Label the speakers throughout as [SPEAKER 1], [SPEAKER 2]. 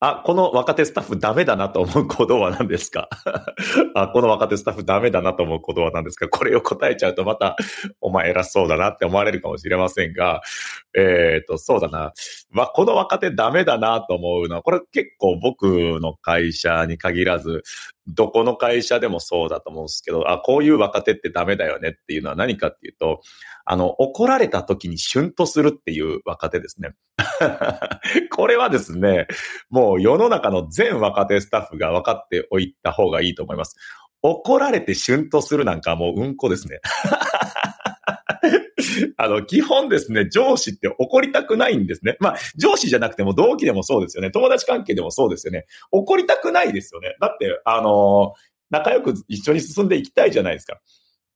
[SPEAKER 1] あ、この若手スタッフダメだなと思う行動は何ですか あ、この若手スタッフダメだなと思う行動は何ですかこれを答えちゃうとまた、お前偉そうだなって思われるかもしれませんが、えっ、ー、と、そうだな。あ、この若手ダメだなと思うのは、これ結構僕の会社に限らず、どこの会社でもそうだと思うんですけど、あ、こういう若手ってダメだよねっていうのは何かっていうと、あの、怒られた時にシュンとするっていう若手ですね。これはですね、もう世の中の全若手スタッフが分かっておいた方がいいと思います。怒られてシュンとするなんかもううんこですね。あの、基本ですね、上司って怒りたくないんですね。まあ、上司じゃなくても同期でもそうですよね。友達関係でもそうですよね。怒りたくないですよね。だって、あの、仲良く一緒に進んでいきたいじゃないですか。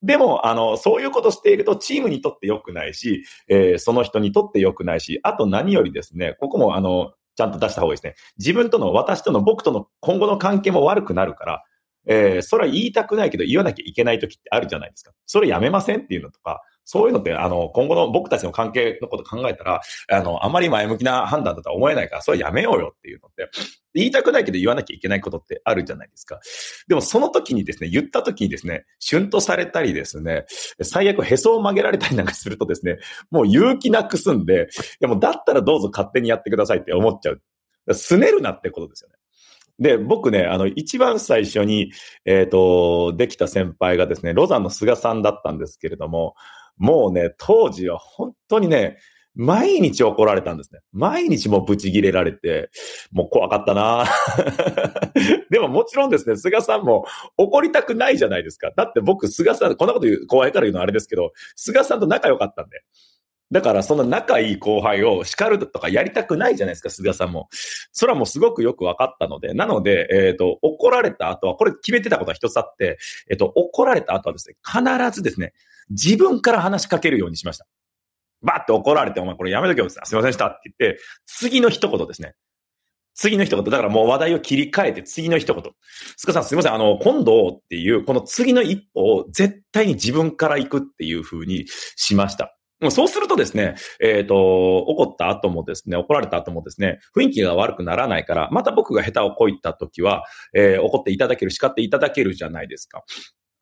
[SPEAKER 1] でも、あの、そういうことしているとチームにとって良くないし、えー、その人にとって良くないし、あと何よりですね、ここもあの、ちゃんと出した方がいいですね。自分との、私との、僕との今後の関係も悪くなるから、えー、それは言いたくないけど言わなきゃいけない時ってあるじゃないですか。それやめませんっていうのとか、そういうのって、あの、今後の僕たちの関係のこと考えたら、あの、あまり前向きな判断だとは思えないから、それやめようよっていうのって、言いたくないけど言わなきゃいけないことってあるじゃないですか。でもその時にですね、言った時にですね、シュンとされたりですね、最悪へそを曲げられたりなんかするとですね、もう勇気なくすんで、でもだったらどうぞ勝手にやってくださいって思っちゃう。すねるなってことですよね。で、僕ね、あの、一番最初に、えっ、ー、と、できた先輩がですね、ロザンの菅さんだったんですけれども、もうね、当時は本当にね、毎日怒られたんですね。毎日もうブチギレられて、もう怖かったな でももちろんですね、菅さんも怒りたくないじゃないですか。だって僕、菅さん、こんなこと言う、後輩から言うのはあれですけど、菅さんと仲良かったんで。だから、そんな仲いい後輩を叱るとかやりたくないじゃないですか、菅さんも。それはもうすごくよく分かったので。なので、えっ、ー、と、怒られた後は、これ決めてたことは一つあって、えっ、ー、と、怒られた後はですね、必ずですね、自分から話しかけるようにしました。バって怒られて、お前これやめとけよ。すいませんでしたって言って、次の一言ですね。次の一言。だからもう話題を切り替えて、次の一言。すかさんすいません。あの、今度っていう、この次の一歩を絶対に自分から行くっていう風にしました。もうそうするとですね、えっ、ー、と、怒った後もですね、怒られた後もですね、雰囲気が悪くならないから、また僕が下手をこいた時は、えー、怒っていただける、叱っていただけるじゃないですか。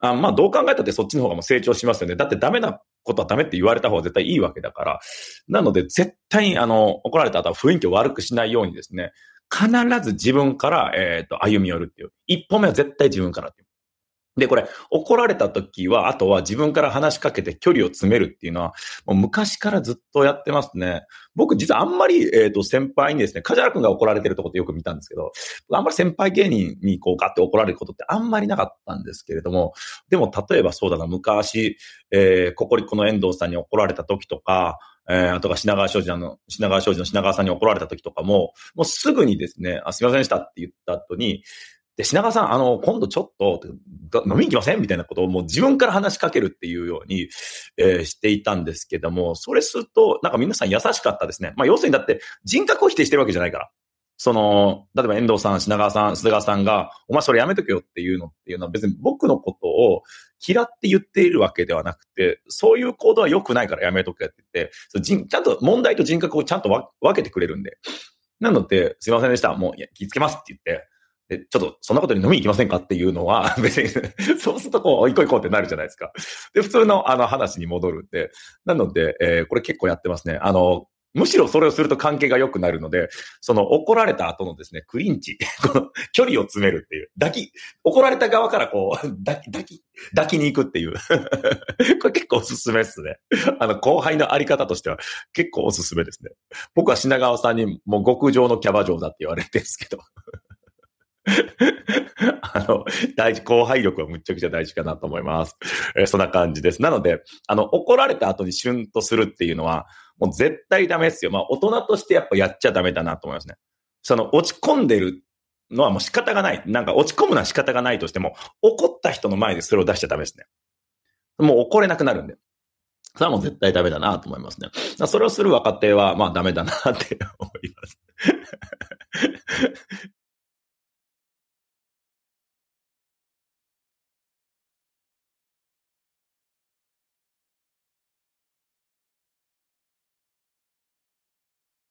[SPEAKER 1] あまあ、どう考えたってそっちの方がもう成長しますよね。だってダメなことはダメって言われた方が絶対いいわけだから。なので、絶対に、あの、怒られた後は雰囲気を悪くしないようにですね、必ず自分から、えっ、ー、と、歩み寄るっていう。一歩目は絶対自分からっていう。で、これ、怒られた時は、あとは自分から話しかけて距離を詰めるっていうのは、もう昔からずっとやってますね。僕、実はあんまり、えっ、ー、と、先輩にですね、梶原くんが怒られてるとこってよく見たんですけど、あんまり先輩芸人にこうガって怒られることってあんまりなかったんですけれども、でも、例えばそうだな、昔、えー、ココリコの遠藤さんに怒られた時とか、えー、あとが品川商事の、品川商事の品川さんに怒られた時とかも、もうすぐにですね、あすいませんでしたって言った後に、で、品川さん、あの、今度ちょっと、飲みに行きませんみたいなことをもう自分から話しかけるっていうように、えー、していたんですけども、それすると、なんか皆さん優しかったですね。まあ、要するにだって人格を否定してるわけじゃないから。その、例えば遠藤さん、品川さん、須川さんが、お前それやめとけよっていうのっていうのは別に僕のことを嫌って言っているわけではなくて、そういう行動は良くないからやめとけって言って、人ちゃんと問題と人格をちゃんと分けてくれるんで。なので、すいませんでした。もう、気つけますって言って、え、ちょっとそんなことに飲みに行きませんかっていうのは、別にそうするとこう、う行こうってなるじゃないですか。で、普通のあの話に戻るんで、なので、えー、これ結構やってますね。あの、むしろそれをすると関係が良くなるので、その怒られた後のですね、クリンチ、この距離を詰めるっていう、抱き、怒られた側からこう、抱き、抱き、抱きに行くっていう。これ結構おすすめですね。あの、後輩のあり方としては結構おすすめですね。僕は品川さんにもう極上のキャバ嬢だって言われてるんですけど。あの、大事、後輩力はむちゃくちゃ大事かなと思います。えー、そんな感じです。なので、あの、怒られた後にシュンとするっていうのは、もう絶対ダメですよ。まあ、大人としてやっぱやっちゃダメだなと思いますね。その、落ち込んでるのはもう仕方がない。なんか落ち込むのは仕方がないとしても、怒った人の前でそれを出しちゃダメですね。もう怒れなくなるんで。それはもう絶対ダメだなと思いますね。それをする若手は、まあダメだなって思います。